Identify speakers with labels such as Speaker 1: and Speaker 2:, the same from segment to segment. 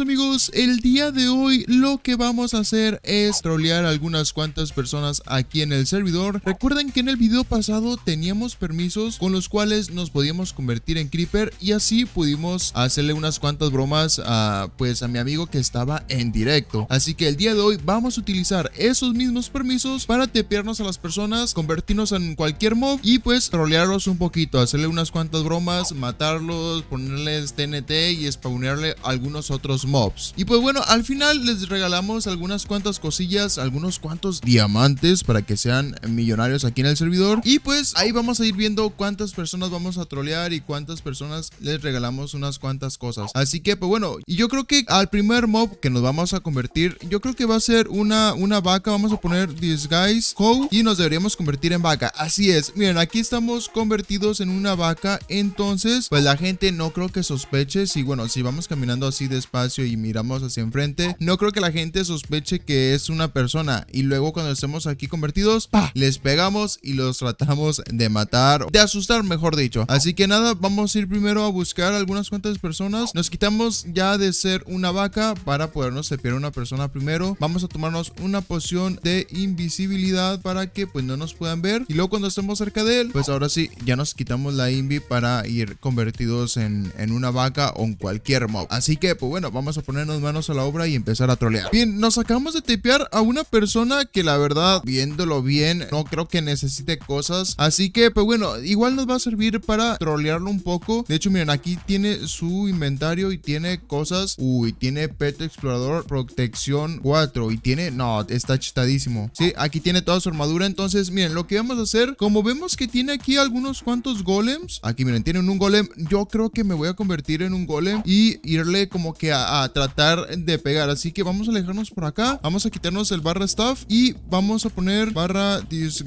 Speaker 1: amigos, el día de hoy lo que vamos a hacer es trolear algunas cuantas personas aquí en el servidor. Recuerden que en el video pasado teníamos permisos con los cuales nos podíamos convertir en Creeper y así pudimos hacerle unas cuantas bromas a, pues, a mi amigo que estaba en directo. Así que el día de hoy vamos a utilizar esos mismos permisos para tepearnos a las personas, convertirnos en cualquier mob y pues trolearlos un poquito, hacerle unas cuantas bromas, matarlos, ponerles TNT y spawnearle algunos otros mobs. Y pues bueno, al final les regalamos algunas cuantas cosillas, algunos cuantos diamantes para que sean millonarios aquí en el servidor. Y pues ahí vamos a ir viendo cuántas personas vamos a trolear y cuántas personas les regalamos unas cuantas cosas. Así que pues bueno, y yo creo que al primer mob que nos vamos a convertir, yo creo que va a ser una, una vaca. Vamos a poner Disguise Cow y nos deberíamos convertir en vaca. Así es, miren, aquí estamos convertidos en una vaca. Entonces, pues la gente no creo que sospeche si, bueno, si vamos caminando así despacio y miramos hacia enfrente, no creo que la gente sospeche que es una persona. Y luego cuando estemos aquí convertidos, ¡pa! les pegamos y los tratamos de matar, de asustar mejor dicho. Así que nada, vamos a ir primero a buscar algunas cuantas personas. Nos quitamos ya de ser una vaca para podernos cepillar una persona primero. Vamos a tomarnos una poción de invisibilidad para que pues no nos puedan ver. Y luego cuando estemos cerca de él, pues ahora sí, ya nos quitamos la invi para ir convertidos en, en una vaca o en cualquier mob. Así que pues bueno, vamos vamos a ponernos manos a la obra y empezar a trolear. Bien, nos acabamos de tipear a una persona que la verdad, viéndolo bien, no creo que necesite cosas. Así que, pues bueno, igual nos va a servir para trolearlo un poco. De hecho, miren, aquí tiene su inventario y tiene cosas. Uy, tiene Peto Explorador Protección 4 y tiene... No, está chistadísimo. Sí, aquí tiene toda su armadura. Entonces, miren, lo que vamos a hacer, como vemos que tiene aquí algunos cuantos golems. Aquí, miren, tienen un golem. Yo creo que me voy a convertir en un golem y irle como que a a, tratar de pegar. Así que vamos a alejarnos por acá. Vamos a quitarnos el barra staff y vamos a poner barra disguise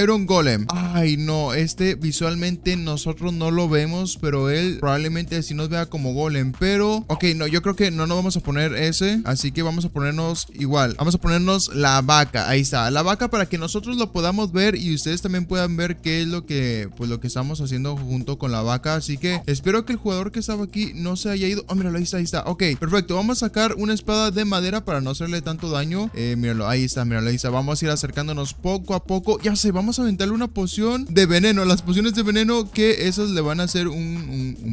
Speaker 1: Iron Golem. Ay, no, este visualmente nosotros no lo vemos, pero él probablemente sí nos vea como golem. Pero, ok, no, yo creo que no nos vamos a poner ese. Así que vamos a ponernos igual. Vamos a ponernos la vaca. Ahí está, la vaca para que nosotros lo podamos ver y ustedes también puedan ver qué es lo que, pues lo que estamos haciendo junto con la vaca. Así que espero que el jugador que estaba aquí no se haya ido. Oh, mira, ahí está, ahí está. Ok, perfecto. Vamos a sacar una espada de madera para no hacerle tanto daño. Eh, míralo, ahí está, míralo, ahí está. Vamos a ir acercándonos poco a poco. Ya sé, vamos a aventarle una poción de veneno. Las pociones de veneno que esas le van a hacer un,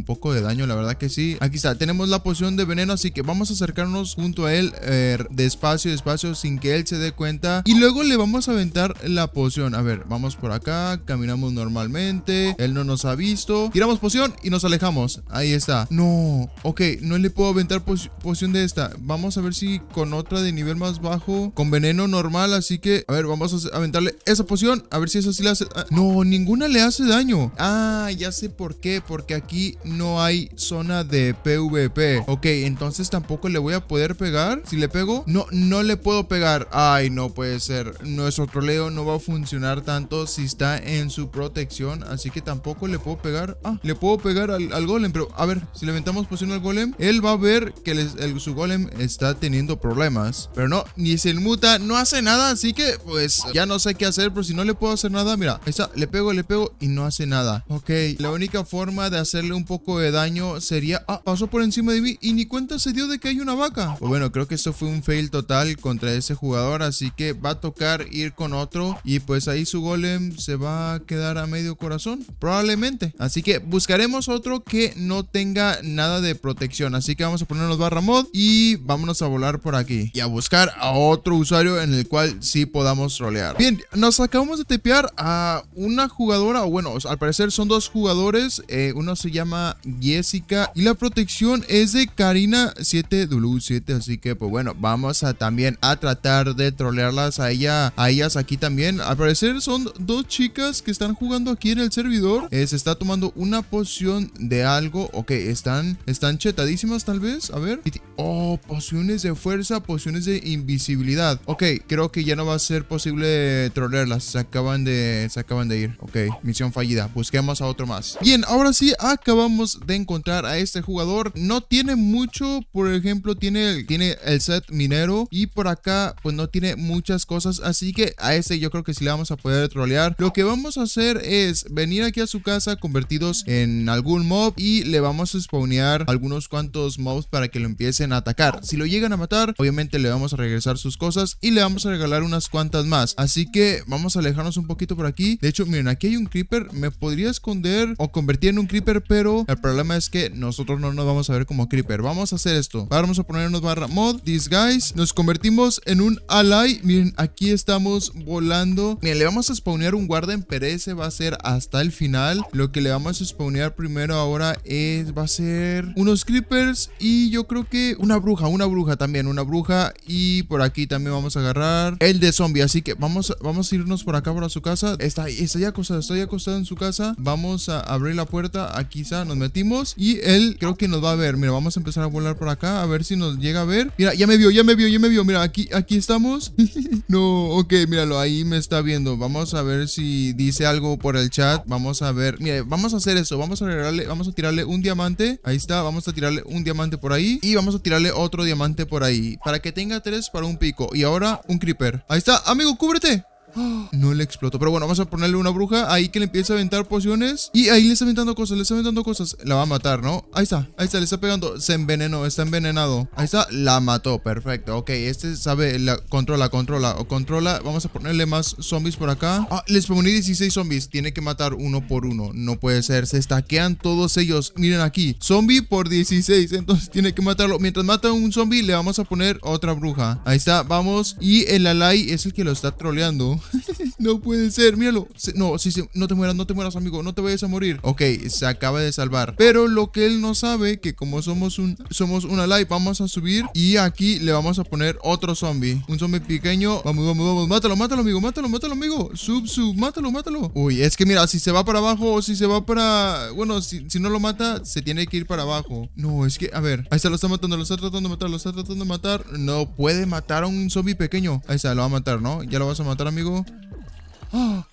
Speaker 1: poco de daño, la verdad que sí. Aquí está, tenemos la poción de veneno, así que vamos a acercarnos junto a él eh, despacio, despacio, sin que él se dé cuenta. Y luego le vamos a aventar la poción. A ver, vamos por acá, caminamos normalmente. Él no nos ha visto. Tiramos poción y nos alejamos. Ahí está. No, ok, no le puedo aventar poción poción de esta. Vamos a ver si con otra de nivel más bajo, con veneno normal. Así que, a ver, vamos a aventarle esa poción. A ver si eso sí le hace... Ah, no, ninguna le hace daño. Ah, ya sé por qué. Porque aquí no hay zona de PvP. Ok, entonces tampoco le voy a poder pegar. Si le pego, no, no le puedo pegar. Ay, no puede ser. Nuestro troleo no va a funcionar tanto si está en su protección. Así que tampoco le puedo pegar. Ah, le puedo pegar al, al golem. Pero a ver, si le aventamos poción al golem, él va a ver que el, su golem está teniendo problemas. Pero no, ni se muta no hace nada. Así que, pues, ya no sé qué hacer. Pero si no le puedo hacer nada, mira, está, le pego, le pego y no hace nada. Ok, la única forma de hacerle un poco de daño sería... Ah, pasó por encima de mí y ni cuenta se dio de que hay una vaca. Pues bueno, creo que esto fue un fail total contra ese jugador. Así que va a tocar ir con otro. Y pues ahí su golem se va a quedar a medio corazón. Probablemente. Así que buscaremos otro que no tenga nada de protección. Así que vamos a poner nos barra mod y vámonos a volar por aquí y a buscar a otro usuario en el cual sí podamos trolear. Bien, nos acabamos de tepear a una jugadora, o bueno, al parecer son dos jugadores, eh, uno se llama Jessica y la protección es de Karina 7 Dulu 7, así que pues bueno, vamos a también a tratar de trolearlas a ella, a ellas aquí también. Al parecer son dos chicas que están jugando aquí en el servidor, eh, se está tomando una poción de algo, ok, están, están chetadísimas tal vez, a ver. Oh, pociones de fuerza, pociones de invisibilidad. Ok, creo que ya no va a ser posible trolearlas. Se acaban de, se acaban de ir. Ok, misión fallida. Busquemos a otro más. Bien, ahora sí, acabamos de encontrar a este jugador. No tiene mucho, por ejemplo, tiene, tiene el set minero. Y por acá, pues no tiene muchas cosas. Así que a este yo creo que sí le vamos a poder trolear. Lo que vamos a hacer es venir aquí a su casa convertidos en algún mob. Y le vamos a spawnear algunos cuantos mobs para que lo empiecen a atacar. Si lo llegan a matar, obviamente le vamos a regresar sus cosas y le vamos a regalar unas cuantas más. Así que vamos a alejarnos un poquito por aquí. De hecho, miren, aquí hay un creeper. Me podría esconder o convertir en un creeper, pero el problema es que nosotros no nos vamos a ver como creeper. Vamos a hacer esto. vamos a ponernos barra mod, disguise. Nos convertimos en un ally. Miren, aquí estamos volando. Miren, le vamos a spawnear un guarden, pero ese va a ser hasta el final. Lo que le vamos a spawnear primero ahora es, va a ser unos creepers y yo creo que una bruja, una bruja también, una bruja. Y por aquí también vamos a agarrar el de zombie. Así que vamos, vamos a irnos por acá para su casa. Está, está ya acostado, está ya acostado en su casa. Vamos a abrir la puerta. Aquí está, nos metimos. Y él creo que nos va a ver. Mira, vamos a empezar a volar por acá. A ver si nos llega a ver. Mira, ya me vio, ya me vio, ya me vio. Mira, aquí, aquí estamos. no, ok, míralo, ahí me está viendo. Vamos a ver si dice algo por el chat. Vamos a ver. Mira, vamos a hacer eso. Vamos a vamos a tirarle un diamante. Ahí está, vamos a tirarle un diamante por ahí. Y vamos a tirarle otro diamante por ahí. Para que tenga tres para un pico. Y ahora un creeper. Ahí está. Amigo, cúbrete. No le explotó. Pero bueno, vamos a ponerle una bruja ahí que le empieza a aventar pociones. Y ahí le está aventando cosas, le está aventando cosas. La va a matar, ¿no? Ahí está, ahí está, le está pegando. Se envenenó, está envenenado. Ahí está, la mató. Perfecto. Ok, este sabe, la, controla, controla, o controla. Vamos a ponerle más zombies por acá. Ah, les poní 16 zombies. Tiene que matar uno por uno. No puede ser. Se estaquean todos ellos. Miren aquí. Zombie por 16. Entonces tiene que matarlo. Mientras mata un zombie, le vamos a poner otra bruja. Ahí está, vamos. Y el Alai es el que lo está troleando. no puede ser, míralo. No, si no te mueras, no te mueras, amigo, no te vayas a morir. Ok, se acaba de salvar. Pero lo que él no sabe, que como somos un somos una live, vamos a subir y aquí le vamos a poner otro zombie. Un zombie pequeño. Vamos, vamos, vamos. Mátalo, mátalo, amigo, mátalo, mátalo, amigo. Sub, sub, mátalo, mátalo. Uy, es que mira, si se va para abajo o si se va para... Bueno, si, si no lo mata, se tiene que ir para abajo. No, es que, a ver. Ahí se lo está matando, lo está tratando de matar, lo está tratando de matar. No puede matar a un zombie pequeño. Ahí se lo va a matar, ¿no? Ya lo vas a matar, amigo. you. Oh,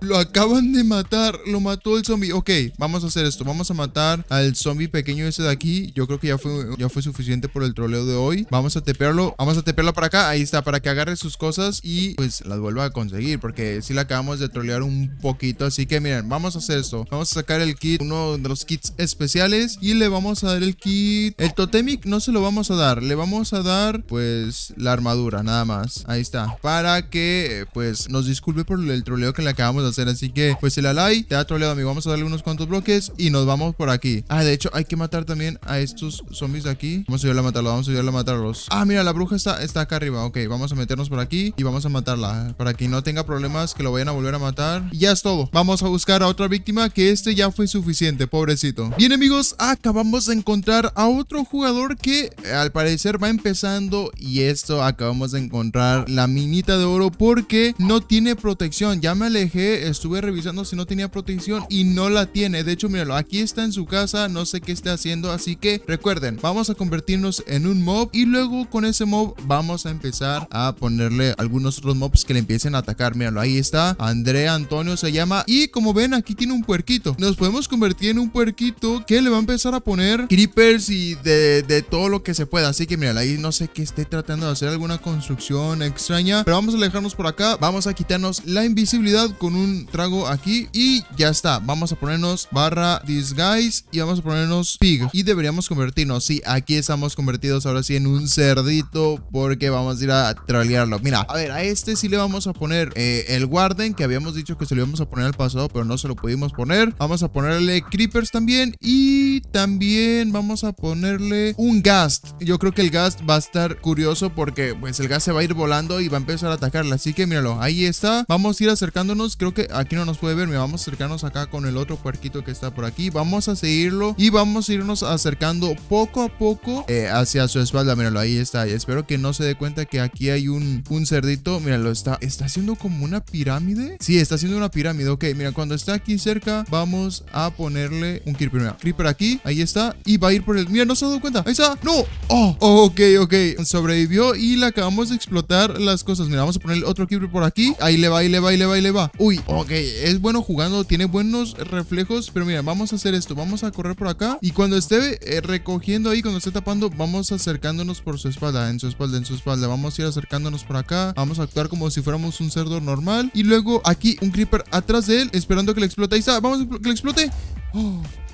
Speaker 1: Lo acaban de matar, lo mató el zombie. Ok, vamos a hacer esto. Vamos a matar al zombie pequeño ese de aquí. Yo creo que ya fue, ya fue suficiente por el troleo de hoy. Vamos a tepearlo. Vamos a tepearlo para acá. Ahí está, para que agarre sus cosas y pues las vuelva a conseguir. Porque si sí la acabamos de trolear un poquito. Así que miren, vamos a hacer esto. Vamos a sacar el kit, uno de los kits especiales. Y le vamos a dar el kit. El totemic no se lo vamos a dar. Le vamos a dar pues la armadura, nada más. Ahí está. Para que pues nos disculpe por el troleo que le acabamos hacer. Así que, pues el Alay te ha troleado, amigo. Vamos a darle unos cuantos bloques y nos vamos por aquí. Ah, de hecho, hay que matar también a estos zombies de aquí. Vamos a ayudarle a matarlos, vamos a ayudarle a matarlos. Ah, mira, la bruja está, está acá arriba. Ok, vamos a meternos por aquí y vamos a matarla. Para que no tenga problemas, que lo vayan a volver a matar. ya es todo. Vamos a buscar a otra víctima, que este ya fue suficiente, pobrecito. Bien, amigos, acabamos de encontrar a otro jugador que eh, al parecer va empezando. Y esto acabamos de encontrar la minita de oro porque no tiene protección. Ya me alejé estuve revisando si no tenía protección y no la tiene. De hecho, míralo, aquí está en su casa, no sé qué está haciendo, así que recuerden, vamos a convertirnos en un mob y luego con ese mob vamos a empezar a ponerle algunos otros mobs que le empiecen a atacar. Míralo, ahí está, André Antonio se llama y como ven aquí tiene un puerquito. Nos podemos convertir en un puerquito que le va a empezar a poner creepers y de, de todo lo que se pueda. Así que míralo, ahí no sé qué esté tratando de hacer alguna construcción extraña, pero vamos a alejarnos por acá, vamos a quitarnos la invisibilidad con un un trago aquí y ya está. Vamos a ponernos barra disguise y vamos a ponernos pig. Y deberíamos convertirnos. Sí, aquí estamos convertidos ahora sí en un cerdito porque vamos a ir a tralearlo. Mira, a ver, a este sí le vamos a poner eh, el Guarden que habíamos dicho que se lo íbamos a poner al pasado, pero no se lo pudimos poner. Vamos a ponerle creepers también y también vamos a ponerle un gast. Yo creo que el gast va a estar curioso porque pues el gas se va a ir volando y va a empezar a atacarle, Así que míralo, ahí está. Vamos a ir acercándonos creo que aquí no nos puede ver. Mira, vamos a acercarnos acá con el otro puerquito que está por aquí. Vamos a seguirlo y vamos a irnos acercando poco a poco eh, hacia su espalda. Míralo, ahí está. espero que no se dé cuenta que aquí hay un, cerdito. Míralo, está, está haciendo como una pirámide. Sí, está haciendo una pirámide. Ok, mira, cuando está aquí cerca, vamos a ponerle un creeper. Mira, creeper aquí, ahí está. Y va a ir por el. Mira, no se ha dado cuenta. Ahí está. ¡No! ¡Oh! oh ok, ok. Sobrevivió y le acabamos de explotar las cosas. Mira, vamos a ponerle otro creeper por aquí. Ahí le va, ahí le va, ahí le va, ahí le va. Uy, ok, es bueno jugando, tiene buenos reflejos, pero mira, vamos a hacer esto, vamos a correr por acá y cuando esté eh, recogiendo ahí, cuando esté tapando, vamos acercándonos por su espalda, en su espalda, en su espalda, vamos a ir acercándonos por acá, vamos a actuar como si fuéramos un cerdo normal y luego aquí un creeper atrás de él, esperando que le explote, ahí está, vamos que le explote,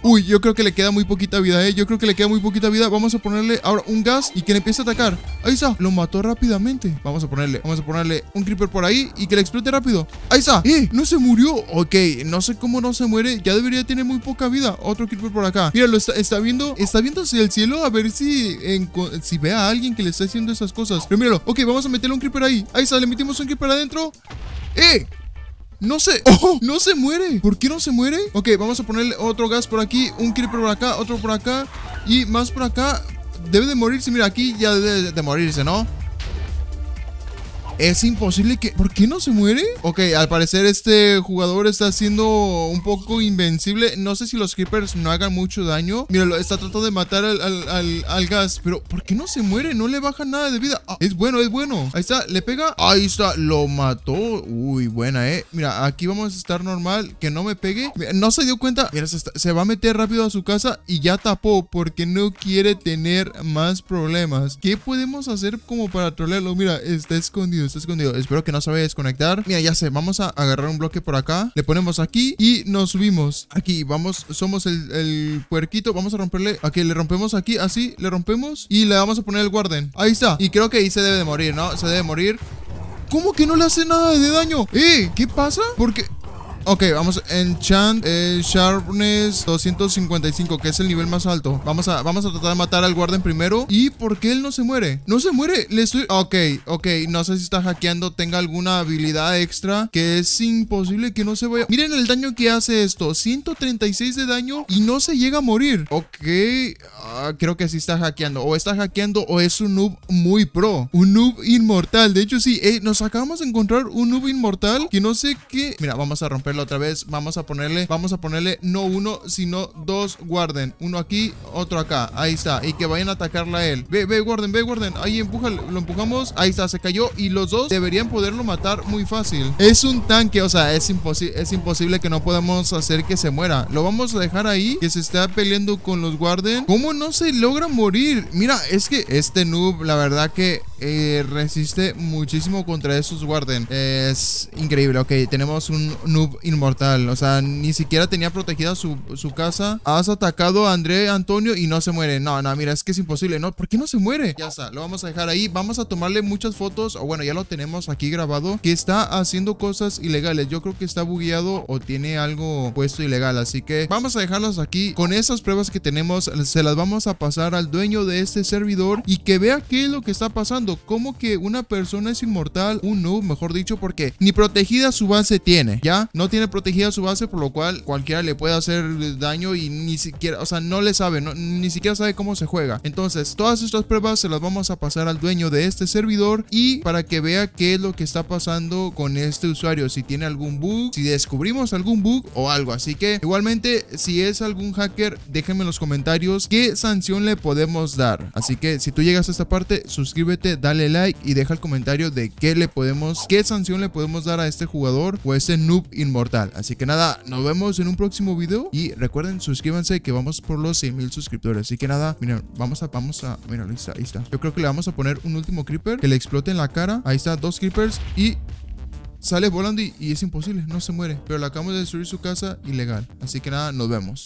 Speaker 1: Uy, yo creo que le queda muy poquita vida, eh Yo creo que le queda muy poquita vida Vamos a ponerle ahora un gas y que le empiece a atacar Ahí está, lo mató rápidamente Vamos a ponerle, vamos a ponerle un creeper por ahí Y que le explote rápido Ahí está, eh, no se murió Ok, no sé cómo no se muere Ya debería tener muy poca vida Otro creeper por acá míralo, está, viendo Está viendo hacia el cielo a ver si Si ve a alguien que le está haciendo esas cosas Pero míralo, ok, vamos a meterle un creeper ahí Ahí está, le metimos un creeper adentro ¡Eh! No se, oh, no se muere ¿Por qué no se muere? Ok, vamos a ponerle otro gas por aquí Un creeper por acá, otro por acá Y más por acá Debe de morirse, mira, aquí ya debe de morirse, ¿no? es imposible que... ¿Por qué no se muere? Ok, al parecer este jugador está siendo un poco invencible. No sé si los creepers no hagan mucho daño. Mira, está tratando de matar al, al, al, gas. Pero ¿por qué no se muere? No le baja nada de vida. Ah, es bueno, es bueno. Ahí está, le pega. Ahí está, lo mató. Uy, buena, eh. Mira, aquí vamos a estar normal. Que no me pegue. no se dio cuenta. Mira, se, se va a meter rápido a su casa y ya tapó porque no quiere tener más problemas. ¿Qué podemos hacer como para trolearlo? Mira, está escondido está escondido. Espero que no se vaya desconectar. Mira, ya sé, vamos a agarrar un bloque por acá. Le ponemos aquí y nos subimos. Aquí, vamos, somos el, el puerquito. Vamos a romperle. Aquí, le rompemos aquí, así, le rompemos. Y le vamos a poner el guarden. Ahí está. Y creo que ahí se debe de morir, ¿no? Se debe morir. ¿Cómo que no le hace nada de daño? ¿Eh? ¿Qué pasa? Porque Ok, vamos en eh, Sharpness 255, que es el nivel más alto. Vamos a, vamos a tratar de matar al guarden primero. ¿Y por qué él no se muere? No se muere, le estoy... Ok, ok, no sé si está hackeando, tenga alguna habilidad extra, que es imposible que no se vaya... Miren el daño que hace esto, 136 de daño y no se llega a morir. Ok, ah, creo que sí está hackeando, o está hackeando o es un noob muy pro, un noob inmortal. De hecho, sí, eh, nos acabamos de encontrar un noob inmortal que no sé qué... Mira, vamos a romper otra vez. Vamos a ponerle, vamos a ponerle no uno, sino dos guarden. Uno aquí, otro acá. Ahí está. Y que vayan a atacarla a él. Ve, ve, guarden, ve, guarden. Ahí empuja, lo empujamos. Ahí está, se cayó. Y los dos deberían poderlo matar muy fácil. Es un tanque, o sea, es, imposible es imposible que no podamos hacer que se muera. Lo vamos a dejar ahí, que se está peleando con los guarden. ¿Cómo no se logra morir? Mira, es que este noob, la verdad que eh, resiste muchísimo contra esos guarden. Es increíble. Ok, tenemos un noob inmortal. O sea, ni siquiera tenía protegida su, casa. Has atacado a André Antonio y no se muere. No, no, mira, es que es imposible. No, ¿por qué no se muere? Ya está, lo vamos a dejar ahí. Vamos a tomarle muchas fotos. O bueno, ya lo tenemos aquí grabado. Que está haciendo cosas ilegales. Yo creo que está bugueado o tiene algo puesto ilegal. Así que vamos a dejarlos aquí. Con esas pruebas que tenemos, se las vamos a pasar al dueño de este servidor y que vea qué es lo que está pasando. Como que una persona es inmortal, un noob, mejor dicho, porque ni protegida su base tiene. Ya no tiene tiene protegida su base, por lo cual cualquiera le puede hacer daño y ni siquiera, o sea, no le sabe, no, ni siquiera sabe cómo se juega. Entonces, todas estas pruebas se las vamos a pasar al dueño de este servidor y para que vea qué es lo que está pasando con este usuario, si tiene algún bug, si descubrimos algún bug o algo. Así que, igualmente, si es algún hacker, déjenme en los comentarios qué sanción le podemos dar. Así que, si tú llegas a esta parte, suscríbete, dale like y deja el comentario de qué le podemos, qué sanción le podemos dar a este jugador o a este noob inmortal Así que nada, nos vemos en un próximo video y recuerden, suscríbanse que vamos por los 100.000 suscriptores. Así que nada, miren, vamos a, vamos a, mira, ahí está, ahí está. Yo creo que le vamos a poner un último creeper que le explote en la cara. Ahí está, dos creepers y sale volando y, y es imposible, no se muere. Pero le acabamos de destruir su casa ilegal. Así que nada, nos vemos.